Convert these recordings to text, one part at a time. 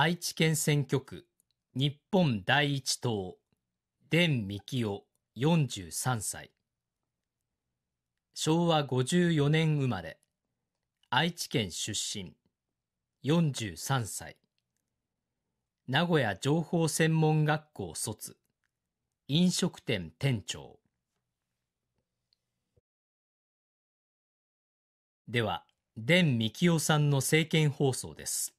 愛知県選挙区日本第一党伝幹夫43歳昭和54年生まれ愛知県出身43歳名古屋情報専門学校卒飲食店店長では伝幹夫さんの政見放送です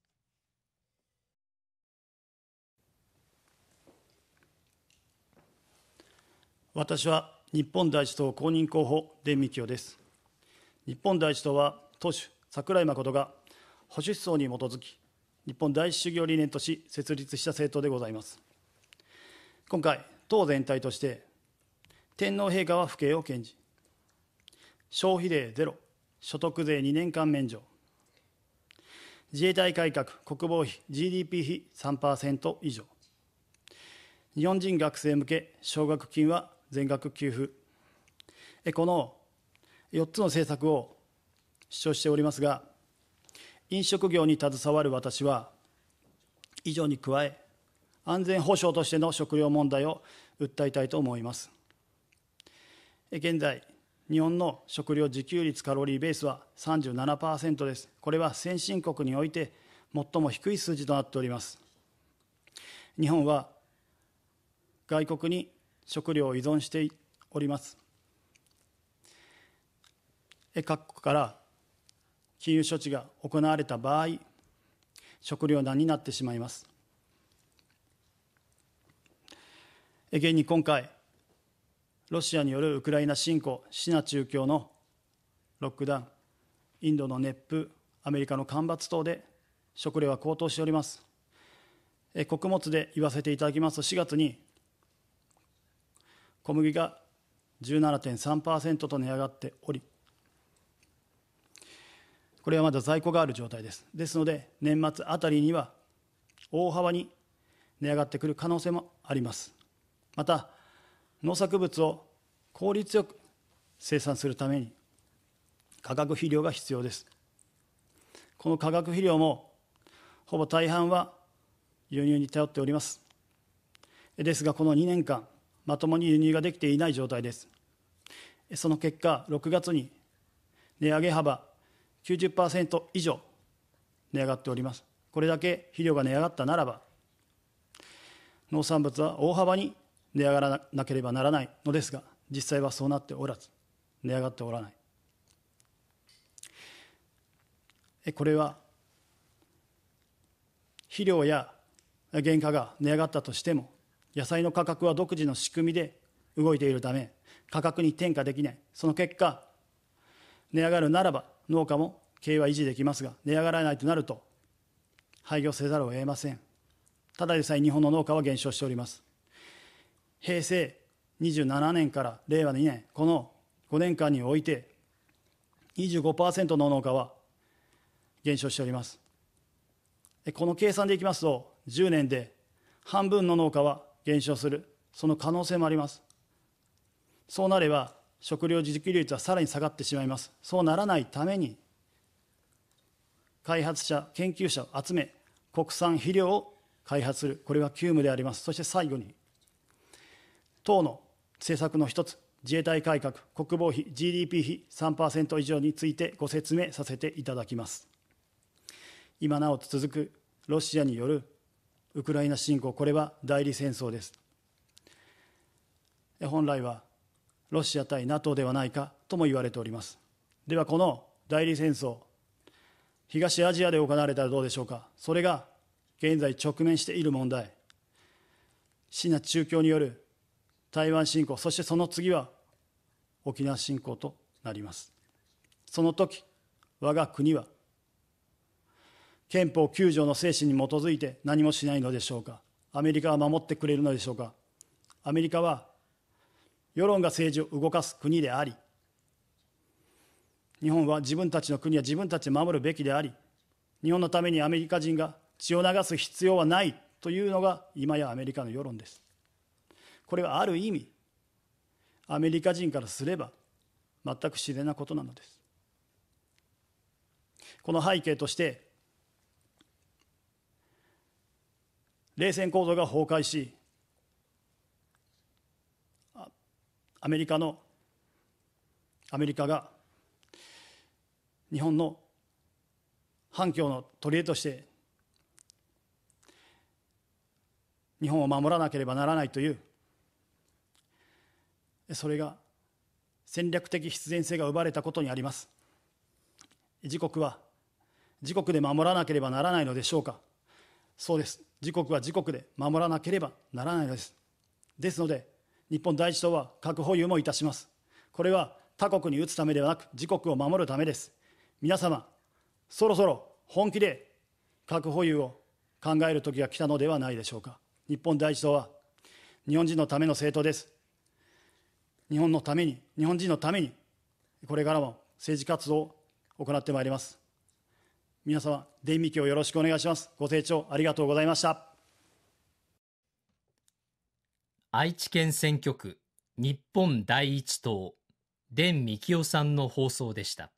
私は日本第一党公認候補、出幹清です。日本第一党は党首、桜井誠が保守思想に基づき、日本第一主義を理念とし、設立した政党でございます。今回、党全体として、天皇陛下は府警を堅持、消費税ゼロ、所得税2年間免除、自衛隊改革、国防費、GDP 比3%以上、日本人学生向け奨学金は全額給付この4つの政策を主張しておりますが飲食業に携わる私は以上に加え安全保障としての食料問題を訴えたいと思います現在日本の食料自給率カロリーベースは37%ですこれは先進国において最も低い数字となっております日本は外国に食料を依存しております各国から金融処置が行われた場合食料難になってしまいます現に今回ロシアによるウクライナ侵攻シナ中共のロックダウンインドの熱風アメリカの干ばつ等で食料は高騰しております穀物で言わせていただきますと4月に小麦が17.3%と値上がっており、これはまだ在庫がある状態です。ですので、年末あたりには大幅に値上がってくる可能性もあります。また、農作物を効率よく生産するために化学肥料が必要です。この化学肥料もほぼ大半は輸入に頼っております。ですが、この2年間、まともに輸入ができていない状態ですその結果6月に値上げ幅90%以上値上がっておりますこれだけ肥料が値上がったならば農産物は大幅に値上がらなければならないのですが実際はそうなっておらず値上がっておらないこれは肥料や原価が値上がったとしても野菜の価格は独自の仕組みで動いているため価格に転嫁できないその結果値上がるならば農家も経営は維持できますが値上がらないとなると廃業せざるを得ませんただでさえ日本の農家は減少しております平成27年から令和2年この5年間において25%の農家は減少しておりますこの計算でいきますと10年で半分の農家は減少するその可能性もありますそうなれば食料自給率はさらに下がってしまいますそうならないために開発者研究者を集め国産肥料を開発するこれは急務でありますそして最後に党の政策の一つ自衛隊改革国防費 GDP 比3%以上についてご説明させていただきます今なお続くロシアによるウクライナ侵攻、これは代理戦争です。本来はロシア対 NATO ではないかとも言われております。ではこの代理戦争、東アジアで行われたらどうでしょうか。それが現在直面している問題。シナ中共による台湾侵攻、そしてその次は沖縄侵攻となります。その時、我が国は憲法9条の精神に基づいて何もしないのでしょうかアメリカは守ってくれるのでしょうかアメリカは世論が政治を動かす国であり日本は自分たちの国は自分たちで守るべきであり日本のためにアメリカ人が血を流す必要はないというのが今やアメリカの世論ですこれはある意味アメリカ人からすれば全く自然なことなのですこの背景として冷戦構造が崩壊しアメリカのアメリカが日本の反共の取り柄として日本を守らなければならないというそれが戦略的必然性が奪われたことにあります自国は自国で守らなければならないのでしょうかそうです。自国は自国で守らなければならないのです。ですので、日本第一党は核保有もいたします。これは他国に打つためではなく、自国を守るためです。皆様、そろそろ本気で核保有を考える時が来たのではないでしょうか。日本第一党は日本人のための政党です。日本のために、日本人のために、これからも政治活動を行ってまいります。皆様、電力をよろしくお願いします。ご清聴ありがとうございました。愛知県選挙区日本第一党、伝幹夫さんの放送でした。